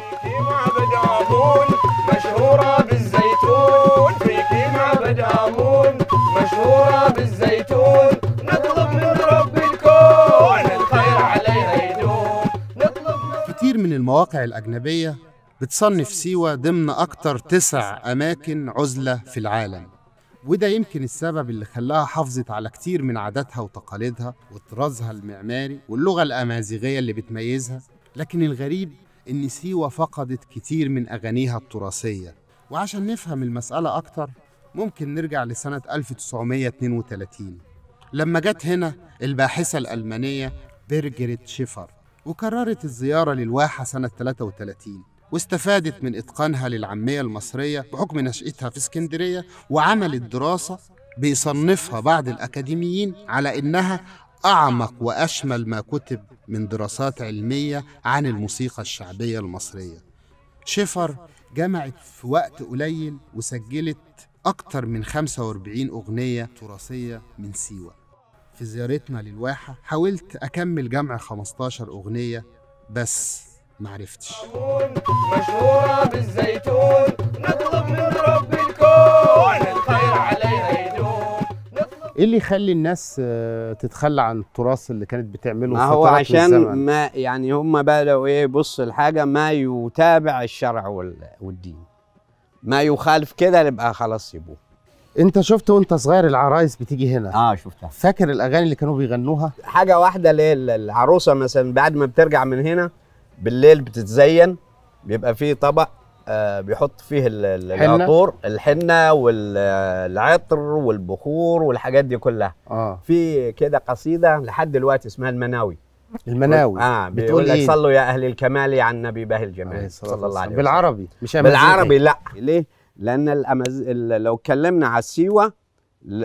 في معبد آمون مشهورة بالزيتون في معبد آمون مشهورة بالزيتون نطلب من رب الكون الخير عليها يدوم نطلب من كتير من المواقع الأجنبية بتصنف سيوة ضمن أكتر تسع أماكن عزلة في العالم وده يمكن السبب اللي خلاها حافظت على كتير من عاداتها وتقاليدها وطرازها المعماري واللغة الأمازيغية اللي بتميزها لكن الغريب إن سيوة فقدت كتير من أغانيها التراثية وعشان نفهم المسألة أكتر ممكن نرجع لسنة 1932 لما جت هنا الباحثة الألمانية بيرجريت شيفر وكررت الزيارة للواحة سنة 33 واستفادت من إتقانها للعامية المصرية بحكم نشأتها في اسكندرية وعملت دراسة بيصنفها بعض الأكاديميين على إنها أعمق وأشمل ما كتب من دراسات علمية عن الموسيقى الشعبية المصرية شفر جمعت في وقت قليل وسجلت أكتر من 45 أغنية تراثية من سيوة في زيارتنا للواحة حاولت أكمل جمع 15 أغنية بس معرفتش مشهورة بالزيتون ايه اللي يخلي الناس آه، تتخلى عن التراث اللي كانت بتعمله ما هو عشان ما يعني هم بداوا ايه بص الحاجه ما يتابع الشرع والدين ما يخالف كده يبقى خلاص سيبوه انت شفت وانت صغير العرايس بتيجي هنا اه شفتها فاكر الاغاني اللي كانوا بيغنوها حاجه واحده هي العروسه مثلا بعد ما بترجع من هنا بالليل بتتزين بيبقى فيه طبق آه، بيحط فيه العطور الحنه والعطر والبخور والحاجات دي كلها آه. في كده قصيده لحد دلوقتي اسمها المناوي المناوي اه بتقول لك إيه؟ صلوا يا اهل الكمال عن نبي به الجمال صلى الله عليه وسلم بالعربي مش أمازيغي. بالعربي لا ليه لان الأمز... لو اتكلمنا على السيوه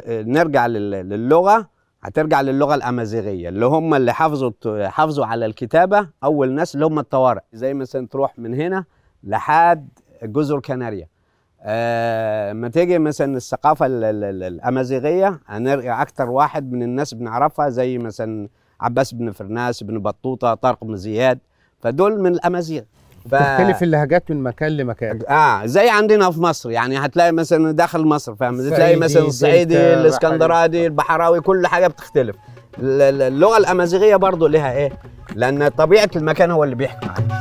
نرجع للغه هترجع للغه الامازيغيه اللي هم اللي حافظوا حافظوا على الكتابه اول ناس اللي هم الطوارئ زي مثلا تروح من هنا لحد جزر كناريا آه، ما تيجي مثلا الثقافه الامازيغيه هنرجع اكتر واحد من الناس بنعرفها زي مثلا عباس بن فرناس بن بطوطه طارق بن زياد فدول من الامازيغ ف... تختلف اللهجات من مكان لمكان اه زي عندنا في مصر يعني هتلاقي مثلا داخل مصر فاهم تلاقي مثلا الصعيدي الاسكندراني البحراوي كل حاجه بتختلف اللغه الامازيغيه برضه لها ايه لان طبيعه المكان هو اللي بيحكم عنها